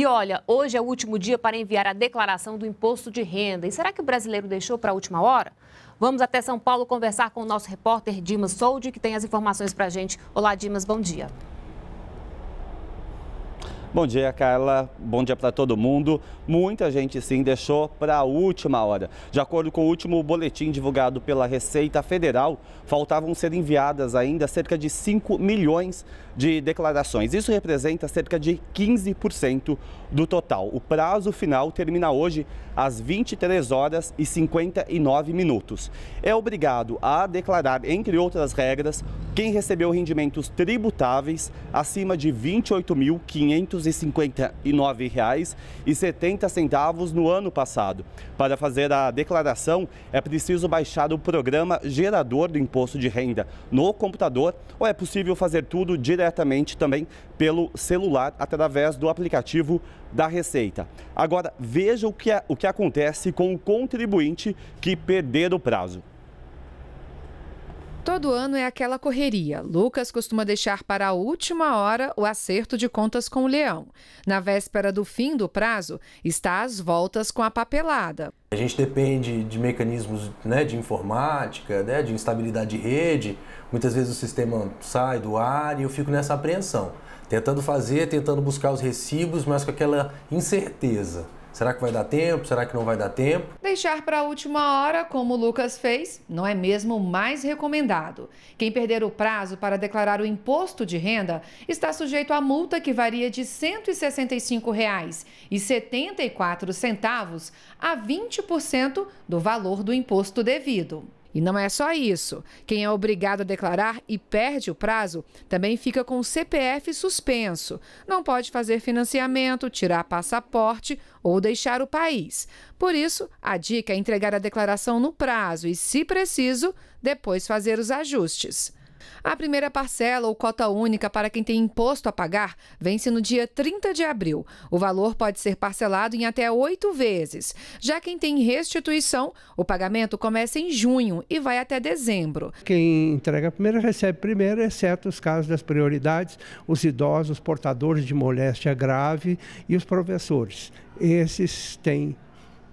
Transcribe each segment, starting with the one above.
E olha, hoje é o último dia para enviar a declaração do imposto de renda. E será que o brasileiro deixou para a última hora? Vamos até São Paulo conversar com o nosso repórter Dimas Soldi, que tem as informações para a gente. Olá, Dimas, bom dia. Bom dia, Carla. Bom dia para todo mundo. Muita gente sim deixou para a última hora. De acordo com o último boletim divulgado pela Receita Federal, faltavam ser enviadas ainda cerca de 5 milhões de declarações. Isso representa cerca de 15% do total. O prazo final termina hoje às 23 horas e 59 minutos. É obrigado a declarar, entre outras regras, quem recebeu rendimentos tributáveis acima de R$ 28.559,70 no ano passado. Para fazer a declaração, é preciso baixar o programa gerador do imposto de renda no computador ou é possível fazer tudo diretamente também pelo celular através do aplicativo da Receita. Agora, veja o que, é, o que acontece com o contribuinte que perder o prazo. Todo ano é aquela correria. Lucas costuma deixar para a última hora o acerto de contas com o leão. Na véspera do fim do prazo, está às voltas com a papelada. A gente depende de mecanismos né, de informática, né, de instabilidade de rede. Muitas vezes o sistema sai do ar e eu fico nessa apreensão, tentando fazer, tentando buscar os recibos, mas com aquela incerteza. Será que vai dar tempo? Será que não vai dar tempo? Deixar para a última hora, como o Lucas fez, não é mesmo mais recomendado. Quem perder o prazo para declarar o imposto de renda está sujeito a multa que varia de R$ 165,74 a 20% do valor do imposto devido. E não é só isso. Quem é obrigado a declarar e perde o prazo também fica com o CPF suspenso. Não pode fazer financiamento, tirar passaporte ou deixar o país. Por isso, a dica é entregar a declaração no prazo e, se preciso, depois fazer os ajustes. A primeira parcela ou cota única para quem tem imposto a pagar vence no dia 30 de abril. O valor pode ser parcelado em até oito vezes. Já quem tem restituição, o pagamento começa em junho e vai até dezembro. Quem entrega primeiro recebe primeiro, exceto os casos das prioridades, os idosos, os portadores de moléstia grave e os professores. Esses têm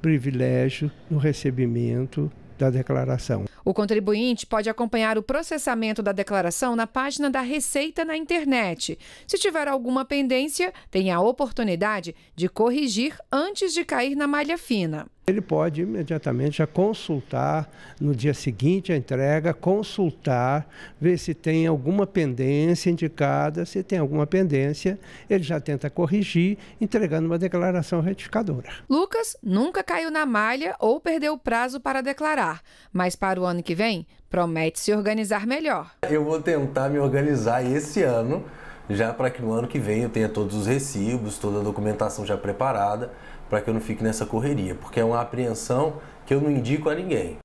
privilégio no recebimento da declaração. O contribuinte pode acompanhar o processamento da declaração na página da Receita na internet. Se tiver alguma pendência, tem a oportunidade de corrigir antes de cair na malha fina. Ele pode imediatamente já consultar no dia seguinte a entrega, consultar, ver se tem alguma pendência indicada, se tem alguma pendência, ele já tenta corrigir, entregando uma declaração retificadora. Lucas nunca caiu na malha ou perdeu o prazo para declarar, mas para o ano que vem promete se organizar melhor. Eu vou tentar me organizar esse ano já para que no ano que vem eu tenha todos os recibos, toda a documentação já preparada, para que eu não fique nessa correria, porque é uma apreensão que eu não indico a ninguém.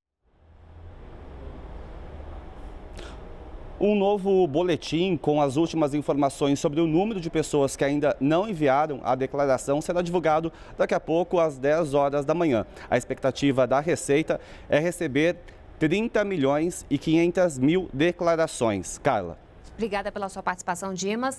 Um novo boletim com as últimas informações sobre o número de pessoas que ainda não enviaram a declaração será divulgado daqui a pouco às 10 horas da manhã. A expectativa da Receita é receber 30 milhões e 500 mil declarações. Carla. Obrigada pela sua participação, Dimas.